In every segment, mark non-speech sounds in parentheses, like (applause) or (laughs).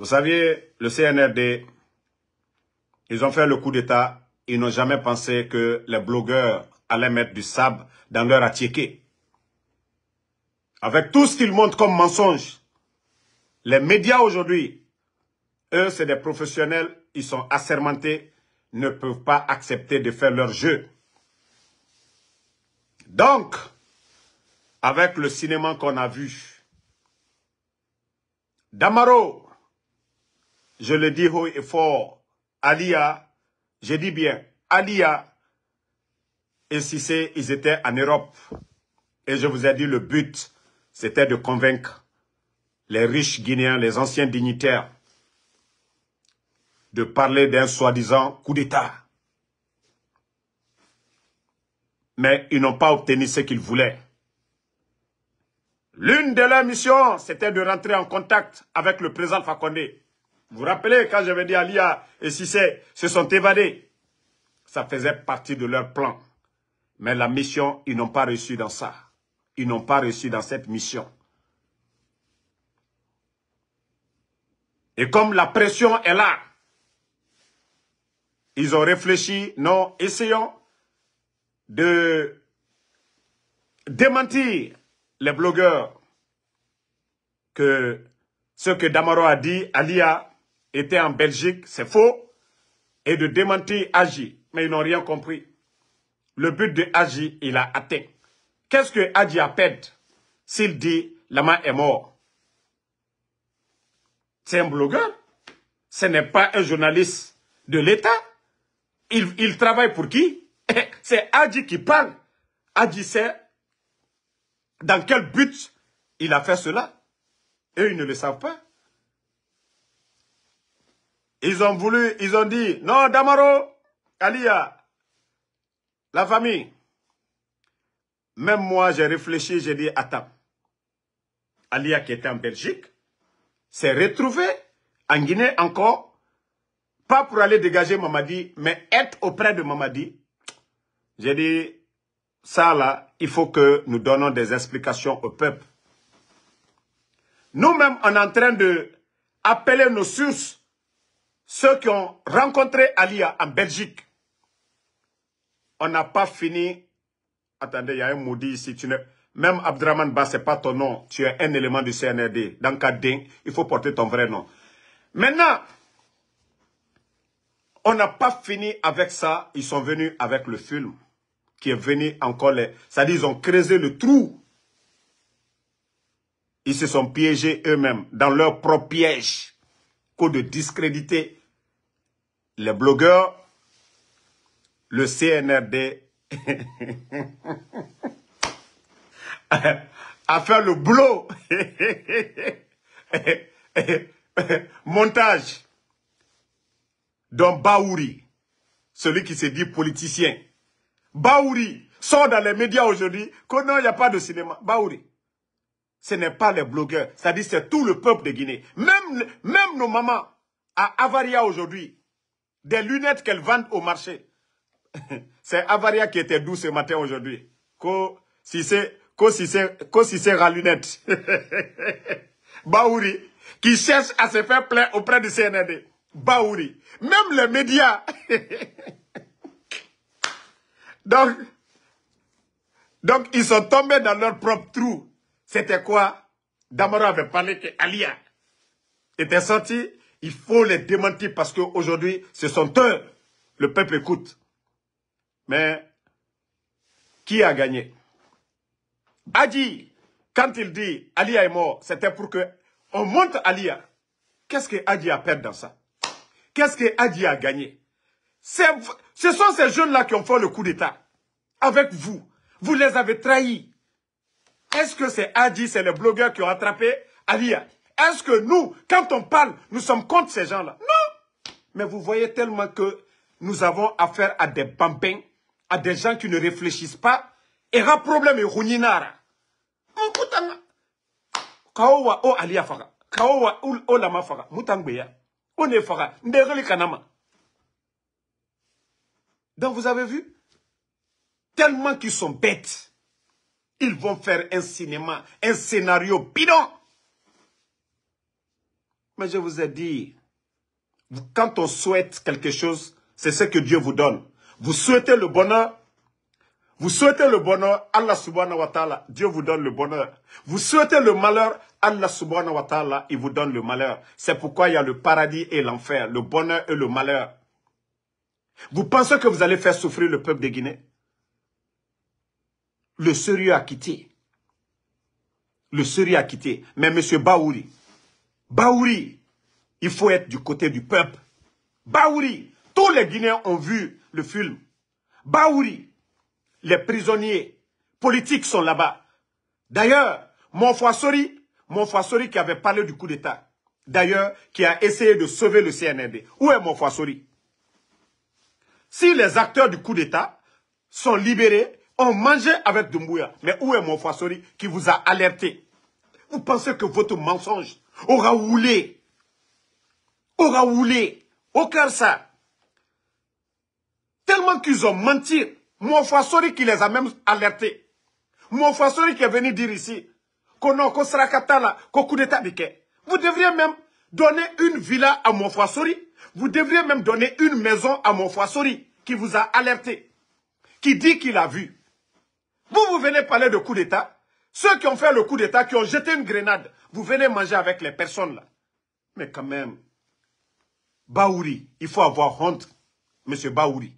Vous savez, le CNRD, ils ont fait le coup d'État. Ils n'ont jamais pensé que les blogueurs allaient mettre du sable dans leur attiqué. Avec tout ce qu'ils montrent comme mensonge, les médias aujourd'hui, eux, c'est des professionnels, ils sont assermentés, ne peuvent pas accepter de faire leur jeu. Donc, avec le cinéma qu'on a vu, Damaro, je le dis haut et fort, Alia, je dis bien, Alia et Sissé, ils étaient en Europe. Et je vous ai dit, le but, c'était de convaincre les riches Guinéens, les anciens dignitaires, de parler d'un soi-disant coup d'État. Mais ils n'ont pas obtenu ce qu'ils voulaient. L'une de leurs missions, c'était de rentrer en contact avec le président Fakonde vous rappelez quand j'avais dit Alia et Sissé se sont évadés Ça faisait partie de leur plan. Mais la mission, ils n'ont pas reçu dans ça. Ils n'ont pas reçu dans cette mission. Et comme la pression est là, ils ont réfléchi, non, essayons de démentir les blogueurs que ce que Damaro a dit, Alia était en Belgique, c'est faux, et de démentir Agi. Mais ils n'ont rien compris. Le but de Aji il a atteint. Qu'est-ce que Agi a perdu s'il dit Lama est mort C'est un blogueur. Ce n'est pas un journaliste de l'État. Il, travaille pour qui (laughs) C'est Aji qui parle. Aji sait dans quel but il a fait cela. Eux, ils ne le savent pas. Ils ont voulu, ils ont dit, non, Damaro, Alia, la famille. Même moi, j'ai réfléchi, j'ai dit, attends. Alia qui était en Belgique, s'est retrouvée en Guinée encore, pas pour aller dégager Mamadi, mais être auprès de Mamadi. J'ai dit, ça là, il faut que nous donnons des explications au peuple. Nous-mêmes, on est en train de appeler nos sources ceux qui ont rencontré Alia en Belgique, on n'a pas fini. Attendez, il y a un maudit ici. Tu Même Abdraman Ba, ce n'est pas ton nom. Tu es un élément du CNRD. Dans de, il faut porter ton vrai nom. Maintenant, on n'a pas fini avec ça. Ils sont venus avec le film qui est venu encore. Les... C'est-à-dire, ils ont creusé le trou. Ils se sont piégés eux-mêmes dans leur propre piège. Coup de discréditer les blogueurs, le CNRD à faire le boulot. (laughs) Montage dont Baouri, celui qui se dit politicien. Baouri sort dans les médias aujourd'hui que il n'y a pas de cinéma. Baouri, ce n'est pas les blogueurs, cest à c'est tout le peuple de Guinée. Même, même nos mamans à Avaria aujourd'hui, des lunettes qu'elles vendent au marché. (laughs) c'est Avaria qui était doux ce matin aujourd'hui. Ko si c'est lunettes. (laughs) Baouri, qui cherche à se faire plaire auprès du CND. Baouri. Même les médias. (laughs) donc, donc, ils sont tombés dans leur propre trou. C'était quoi Damaro avait parlé que Alia était sortie. Il faut les démentir parce qu'aujourd'hui, ce sont eux. Le peuple écoute. Mais qui a gagné Adi, quand il dit Alia est mort, c'était pour que on monte Alia. Qu'est-ce que Adi a perdu dans ça Qu'est-ce que Adi a gagné Ce sont ces jeunes-là qui ont fait le coup d'État. Avec vous. Vous les avez trahis. Est-ce que c'est Adi, c'est les blogueurs qui ont attrapé Alia est-ce que nous, quand on parle, nous sommes contre ces gens-là Non Mais vous voyez tellement que nous avons affaire à des bambins, à des gens qui ne réfléchissent pas. Et un problème est Kaowa o Donc vous avez vu Tellement qu'ils sont bêtes. Ils vont faire un cinéma, un scénario bidon. Mais je vous ai dit, quand on souhaite quelque chose, c'est ce que Dieu vous donne. Vous souhaitez le bonheur, vous souhaitez le bonheur, Allah subhanahu wa ta'ala, Dieu vous donne le bonheur. Vous souhaitez le malheur, Allah subhanahu wa ta'ala, il vous donne le malheur. C'est pourquoi il y a le paradis et l'enfer, le bonheur et le malheur. Vous pensez que vous allez faire souffrir le peuple de Guinée Le sérieux a quitté. Le sérieux a quitté. Mais M. Baouri, Baouri, il faut être du côté du peuple. Baouri, tous les Guinéens ont vu le film. Baouri, les prisonniers politiques sont là-bas. D'ailleurs, mon Sori, qui avait parlé du coup d'État, d'ailleurs, qui a essayé de sauver le CNRD. Où est mon Sori Si les acteurs du coup d'État sont libérés, ont mangé avec Dumbuya, mais où est mon Sori, qui vous a alerté vous pensez que votre mensonge aura roulé, aura roulé au ça Tellement qu'ils ont menti. Mon Fassori qui les a même alertés. Mon Fassori qui est venu dire ici qu'on sera coup d'état Vous devriez même donner une villa à mon Fassori. Vous devriez même donner une maison à mon Fassori qui vous a alerté, qui dit qu'il a vu. Vous, vous venez parler de coup d'état ceux qui ont fait le coup d'État, qui ont jeté une grenade, vous venez manger avec les personnes là. Mais quand même, Baouri, il faut avoir honte, monsieur Baouri.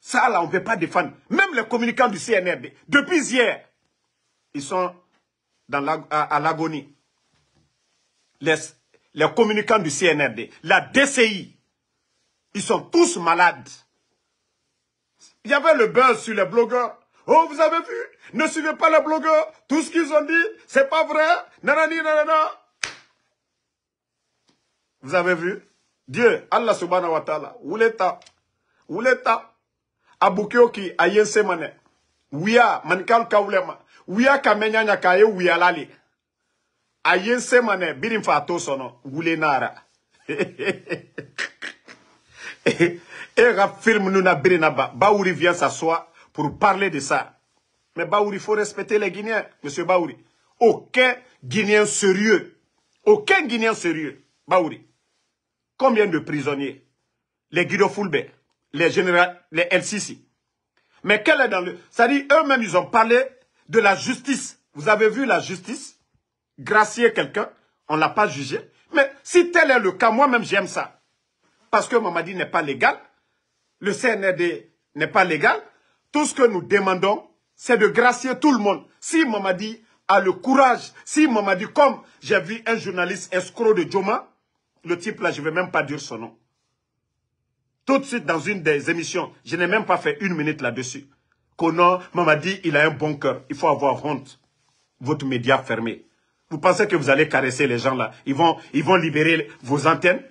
Ça là, on ne peut pas défendre. Même les communicants du CNRD, depuis hier, ils sont dans à, l'agonie. Les, les communicants du CNRD, la DCI, ils sont tous malades. Il y avait le buzz sur les blogueurs. Oh, vous avez vu Ne suivez pas les blogueurs. Tout ce qu'ils ont dit, c'est pas vrai. Nanani, nanana. Vous avez vu Dieu, Allah subhanahu wa ta'ala, Où Ouleta, Ouleta, Aboukioki, ayen semane. Ouya, Mankal Kaulema, Ouya Kamenyanya Kaye, Ouya Lali, Ayense semane, Birim Fato Sono, Oulenara. (laughs) Et eh, eh, eh, film nous n'a birinaba, Baouri vient s'asseoir, pour parler de ça. Mais Baouri, il faut respecter les Guinéens, monsieur Baouri. Aucun Guinéen sérieux, aucun Guinéen sérieux, Baouri. Combien de prisonniers Les Guido Fulbert, les généraux, les LCC. Mais quel est dans le... Ça dit, eux-mêmes, ils ont parlé de la justice. Vous avez vu la justice Gracier quelqu'un, on ne l'a pas jugé. Mais si tel est le cas, moi-même, j'aime ça. Parce que Mamadi n'est pas légal, le CNRD n'est pas légal, tout ce que nous demandons, c'est de gracier tout le monde. Si Mamadi a le courage, si Mamadi, comme j'ai vu un journaliste escroc de Djoma, le type là, je ne vais même pas dire son nom. Tout de suite dans une des émissions, je n'ai même pas fait une minute là-dessus. Conan Mamadi, il a un bon cœur. Il faut avoir honte. Votre média fermé. Vous pensez que vous allez caresser les gens là Ils vont, ils vont libérer vos antennes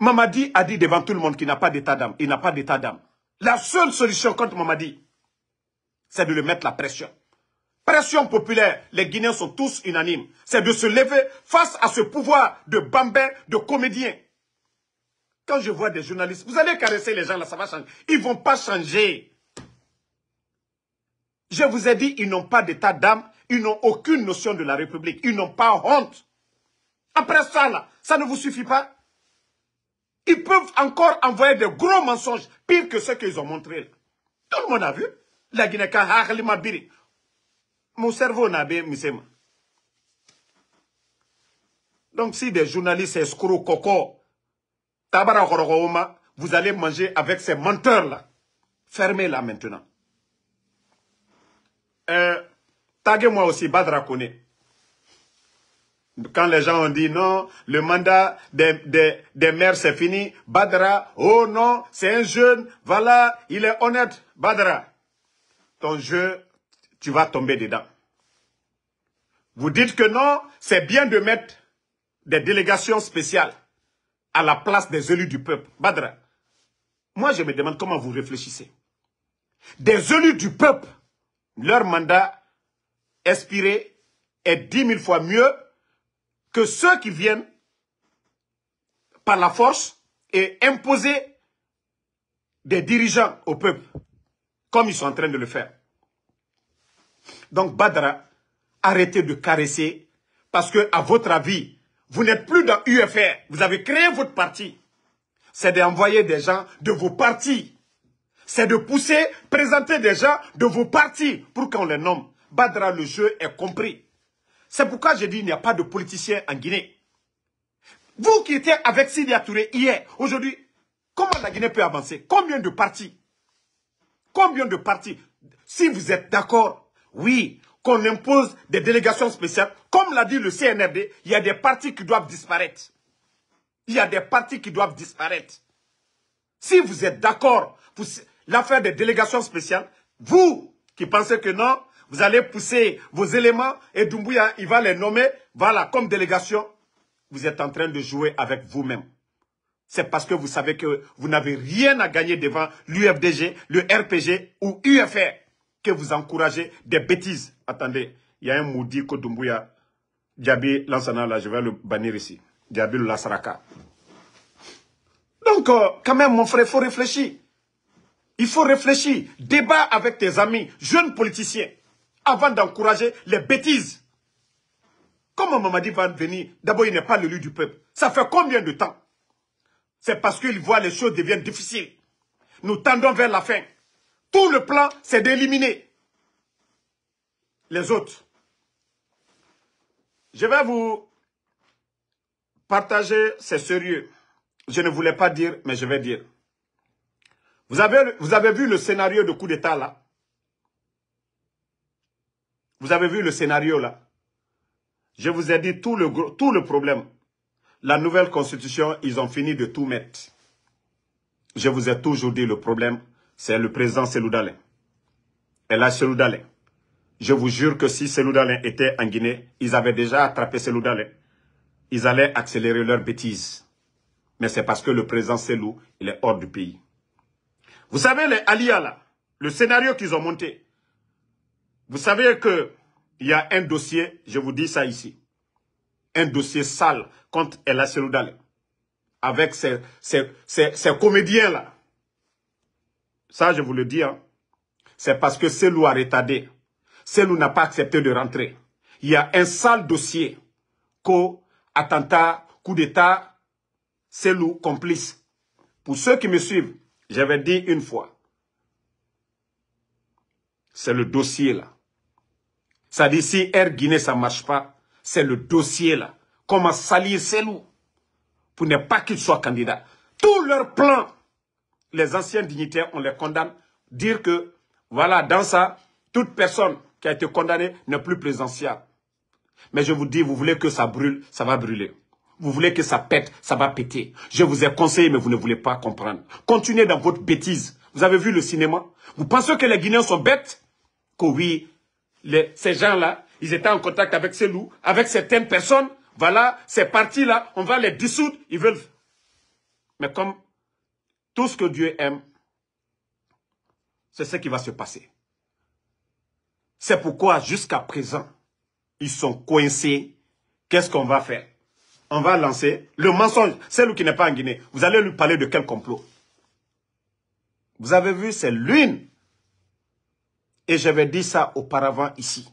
Mamadi a dit devant tout le monde qu'il n'a pas d'état d'âme. Il n'a pas d'état d'âme. La seule solution contre Mamadi, c'est de lui mettre la pression. Pression populaire, les Guinéens sont tous unanimes. C'est de se lever face à ce pouvoir de bambin, de comédien. Quand je vois des journalistes, vous allez caresser les gens là, ça va changer. Ils ne vont pas changer. Je vous ai dit, ils n'ont pas d'état d'âme, ils n'ont aucune notion de la République, ils n'ont pas honte. Après ça là, ça ne vous suffit pas ils peuvent encore envoyer de gros mensonges, pire que ceux qu'ils ont montrés. Tout le monde a vu. La Guinée, ah, Mon cerveau n'a bien Donc si des journalistes escrocs, coco, tabara vous allez manger avec ces menteurs-là. Fermez-la maintenant. Euh, taguez-moi aussi Badra Kone. Quand les gens ont dit non, le mandat des, maires c'est fini, Badra, oh non, c'est un jeune, voilà, il est honnête, Badra. Ton jeu, tu vas tomber dedans. Vous dites que non, c'est bien de mettre des délégations spéciales à la place des élus du peuple. Badra, moi je me demande comment vous réfléchissez. Des élus du peuple, leur mandat expiré est dix mille fois mieux que ceux qui viennent par la force et imposer des dirigeants au peuple, comme ils sont en train de le faire. Donc Badra, arrêtez de caresser, parce que à votre avis, vous n'êtes plus dans UFR, vous avez créé votre parti. C'est d'envoyer des gens de vos partis. C'est de pousser, présenter des gens de vos partis pour qu'on les nomme. Badra, le jeu est compris. C'est pourquoi j'ai dis qu'il n'y a pas de politiciens en Guinée. Vous qui étiez avec Sidia hier, aujourd'hui, comment la Guinée peut avancer Combien de partis Combien de partis Si vous êtes d'accord, oui, qu'on impose des délégations spéciales, comme l'a dit le CNRD, il y a des partis qui doivent disparaître. Il y a des partis qui doivent disparaître. Si vous êtes d'accord pour l'affaire des délégations spéciales, vous qui pensez que non, vous allez pousser vos éléments et Doumbouya, il va les nommer. Voilà, comme délégation, vous êtes en train de jouer avec vous-même. C'est parce que vous savez que vous n'avez rien à gagner devant l'UFDG, le RPG ou UFR que vous encouragez des bêtises. Attendez, il y a un maudit que Doumbouya, Diaby Lansana, je vais le bannir ici. Diaby Lassaraka. Donc, euh, quand même, mon frère, il faut réfléchir. Il faut réfléchir. Débat avec tes amis, jeunes politiciens avant d'encourager les bêtises. Comment Mamadi va venir D'abord, il n'est pas l'élu du peuple. Ça fait combien de temps C'est parce qu'il voit les choses deviennent difficiles. Nous tendons vers la fin. Tout le plan, c'est d'éliminer les autres. Je vais vous partager, c'est sérieux. Je ne voulais pas dire, mais je vais dire. Vous avez, vous avez vu le scénario de coup d'État là vous avez vu le scénario là Je vous ai dit tout le, tout le problème. La nouvelle constitution, ils ont fini de tout mettre. Je vous ai toujours dit le problème, c'est le président Seloudalin. Et là, Seloudalin. Je vous jure que si Seloudalin était en Guinée, ils avaient déjà attrapé Seloudalin. Ils allaient accélérer leurs bêtises. Mais c'est parce que le président Selou, il est hors du pays. Vous savez, les Alias là, le scénario qu'ils ont monté, vous savez qu'il y a un dossier, je vous dis ça ici, un dossier sale contre El Dalé. avec ces, ces, comédiens-là. Ça, je vous le dis, hein. c'est parce que Selou a retardé. Selou n'a pas accepté de rentrer. Il y a un sale dossier, co, attentat, coup d'État, Selou complice. Pour ceux qui me suivent, j'avais dit une fois, c'est le dossier là. Ça dit, si Air Guinée, ça ne marche pas, c'est le dossier là. Comment salir ces loups pour ne pas qu'ils soient candidats. Tous leurs plans, les anciens dignitaires, on les condamne. Dire que, voilà, dans ça, toute personne qui a été condamnée n'est plus présentielle. Mais je vous dis, vous voulez que ça brûle, ça va brûler. Vous voulez que ça pète, ça va péter. Je vous ai conseillé, mais vous ne voulez pas comprendre. Continuez dans votre bêtise. Vous avez vu le cinéma Vous pensez que les Guinéens sont bêtes Que oui, ces gens-là, ils étaient en contact avec ces loups, avec certaines personnes. Voilà, ces partis-là, on va les dissoudre. Ils veulent. Mais comme tout ce que Dieu aime, c'est ce qui va se passer. C'est pourquoi, jusqu'à présent, ils sont coincés. Qu'est-ce qu'on va faire On va lancer le mensonge. C'est lui qui n'est pas en Guinée. Vous allez lui parler de quel complot Vous avez vu, c'est l'une et j'avais dit ça auparavant ici.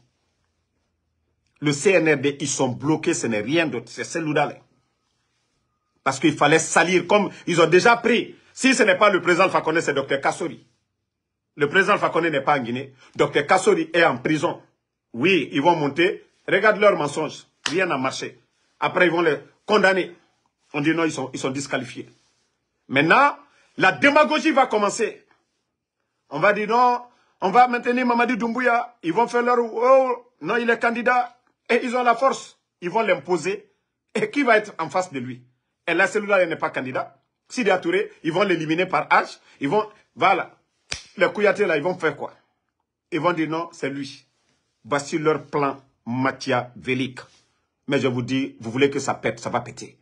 Le CNRD, ils sont bloqués, ce n'est rien d'autre, c'est d'aller. Parce qu'il fallait salir, comme ils ont déjà pris. Si ce n'est pas le président Fakone, c'est Dr Kassori. Le président Fakone n'est pas en Guinée. Dr Kassori est en prison. Oui, ils vont monter. Regarde leurs mensonges. Rien n'a marché. Après, ils vont les condamner. On dit non, ils sont, ils sont disqualifiés. Maintenant, la démagogie va commencer. On va dire non, on va maintenir Mamadi Doumbouya, ils vont faire leur non il est candidat et ils ont la force, ils vont l'imposer et qui va être en face de lui Et là celui-là il n'est pas candidat. S'il est Touré, ils vont l'éliminer par H, ils vont voilà. Les Kouyaté là, ils vont faire quoi Ils vont dire non, c'est lui. Voici leur plan machiavélique. Mais je vous dis, vous voulez que ça pète, ça va péter.